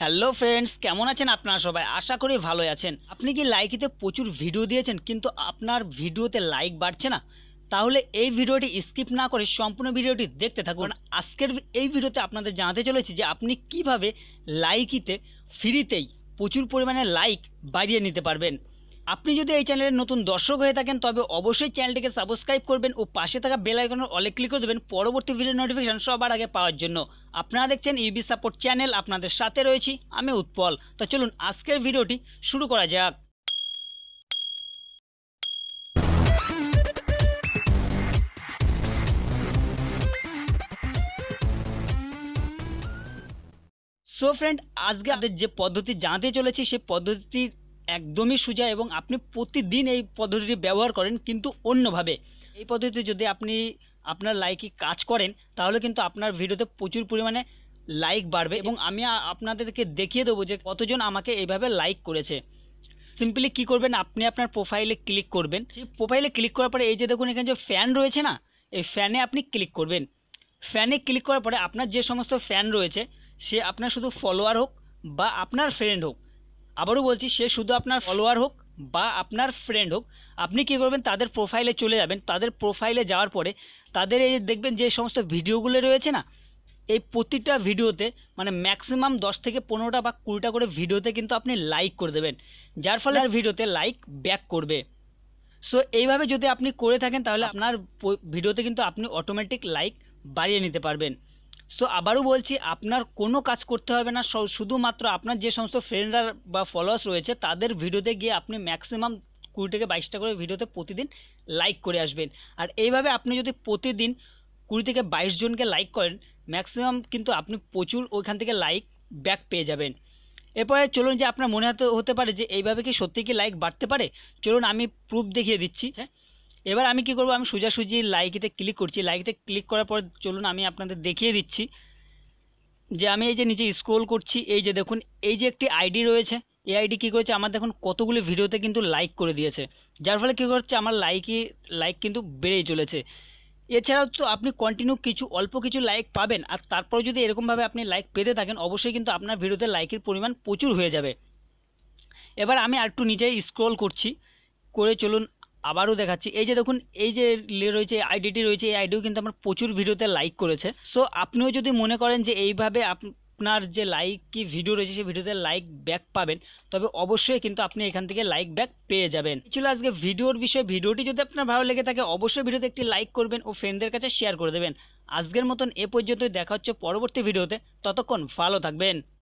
Hello friends কেমন আছেন আপনারা সবাই আশা করি ভালো আছেন আপনি কি লাইকিতে প্রচুর ভিডিও দিয়েছেন কিন্তু আপনার ভিডিওতে লাইক বাড়ছে না তাহলে এই ভিডিওটি স্কিপ না করে সম্পূর্ণ ভিডিওটি দেখতে থাকুন আজকের এই ভিডিওতে আপনাদের জানাতে চলেছি যে আপনি কিভাবে লাইকিতে ফ্রিতেই প্রচুর পরিমাণে লাইক বাড়িয়ে নিতে পারবেন আপনি যদি এই চ্যানেলের নতুন দর্শক হয়ে থাকেন তবে অবশ্যই চ্যানেলটিকে সাবস্ক্রাইব করবেন ও পাশে থাকা বেল আইকনের অলে ক্লিক করে দেবেন পরবর্তী ভিডিও নোটিফিকেশন সবার আগে পাওয়ার জন্য আপনারা দেখছেন ইবি সাপোর্ট চ্যানেল আপনাদের সাথে রয়েছি আমি উৎপল তো চলুন আজকের ভিডিওটি শুরু করা যাক সো ফ্রেন্ড আজকে আমাদের যে পদ্ধতি জানতে চলেছি সেই পদ্ধতির একদমই সোজা এবং আপনি প্রতিদিন এই পদ্ধতিটি ব্যবহার করেন কিন্তু অন্যভাবে এই পদ্ধতিতে যদি আপনি আপনার লাইকে কাজ করেন তাহলে কিন্তু আপনার ভিডিওতে প্রচুর পরিমাণে লাইক বাড়বে এবং আমি আপনাদেরকে দেখিয়ে দেবো যে কতজন আমাকে এইভাবে লাইক করেছে সিম্পলি কি করবেন আপনি আপনার প্রোফাইলে ক্লিক করবেন সেই প্রোফাইলে ক্লিক করার পরে এই যে দেখুন এখানে যে ফ্যান রয়েছে না এই ফ্যানে আপনি ক্লিক করবেন ফ্যানে ক্লিক করার পরে আপনার যে সমস্ত ফ্যান রয়েছে সে আপনার শুধু ফলোয়ার হোক বা আপনার ফ্রেন্ড হোক আবারও বলছি সে শুধু আপনার ফলোয়ার হোক বা আপনার ফ্রেন্ড হোক আপনি কী করবেন তাদের প্রোফাইলে চলে যাবেন তাদের প্রোফাইলে যাওয়ার পরে তাদের এই দেখবেন যে সমস্ত ভিডিওগুলো রয়েছে না এই প্রতিটা ভিডিওতে মানে ম্যাক্সিমাম দশ থেকে পনেরোটা বা কুড়িটা করে ভিডিওতে কিন্তু আপনি লাইক করে দেবেন যার ফলে আর ভিডিওতে লাইক ব্যাক করবে সো এইভাবে যদি আপনি করে থাকেন তাহলে আপনার ভিডিওতে কিন্তু আপনি অটোমেটিক লাইক বাড়িয়ে নিতে পারবেন সো আবারও বলছি আপনার কোনো কাজ করতে হবে না শুধুমাত্র আপনার যে সমস্ত ফ্রেন্ডরা বা ফলোয়ার্স রয়েছে তাদের ভিডিওতে গিয়ে আপনি ম্যাক্সিমাম কুড়ি থেকে বাইশটা করে ভিডিওতে প্রতিদিন লাইক করে আসবেন আর এইভাবে আপনি যদি প্রতিদিন কুড়ি থেকে বাইশ জনকে লাইক করেন ম্যাক্সিমাম কিন্তু আপনি প্রচুর ওইখান থেকে লাইক ব্যাক পেয়ে যাবেন এরপরে চলুন যে আপনার মনে হতে পারে যে এইভাবে কি সত্যি কি লাইক বাড়তে পারে চলুন আমি প্রুফ দেখিয়ে দিচ্ছি আচ্ছা। এবার আমি কি করব আমি সোজাসুজি লাইকেতে ক্লিক করছি লাইকেতে ক্লিক করার পর চলুন আমি আপনাদের দেখিয়ে দিচ্ছি যে আমি এই যে নিচে স্ক্রোল করছি এই যে দেখুন এই যে একটি আইডি রয়েছে এই আইডি কী করেছে আমার দেখুন কতগুলি ভিডিওতে কিন্তু লাইক করে দিয়েছে যার ফলে কী করছে আমার লাইকই লাইক কিন্তু বেড়েই চলেছে এছাড়াও তো আপনি কন্টিনিউ কিছু অল্প কিছু লাইক পাবেন আর তারপর যদি এরকমভাবে আপনি লাইক পেতে থাকেন অবশ্যই কিন্তু আপনার ভিডিওতে লাইকের পরিমাণ প্রচুর হয়ে যাবে এবার আমি আর একটু স্ক্রল স্ক্রোল করছি করে চলুন আবারও দেখাচ্ছি এই যে দেখুন এই যে লে ইয়ে রয়েছে আইডিটি রয়েছে এই আইডিও কিন্তু আমার প্রচুর ভিডিওতে লাইক করেছে সো আপনিও যদি মনে করেন যে এইভাবে আপনার যে লাইক কি ভিডিও রয়েছে সেই ভিডিওতে লাইক ব্যাক পাবেন তবে অবশ্যই কিন্তু আপনি এখান থেকে লাইক ব্যাক পেয়ে যাবেন ছিল আজকে ভিডিওর বিষয়ে ভিডিওটি যদি আপনার ভালো লেগে থাকে অবশ্যই ভিডিওতে একটি লাইক করবেন ও ফ্রেন্ডদের কাছে শেয়ার করে দেবেন আজকের মতন এ পর্যন্তই দেখা হচ্ছে পরবর্তী ভিডিওতে ততক্ষণ ভালো থাকবেন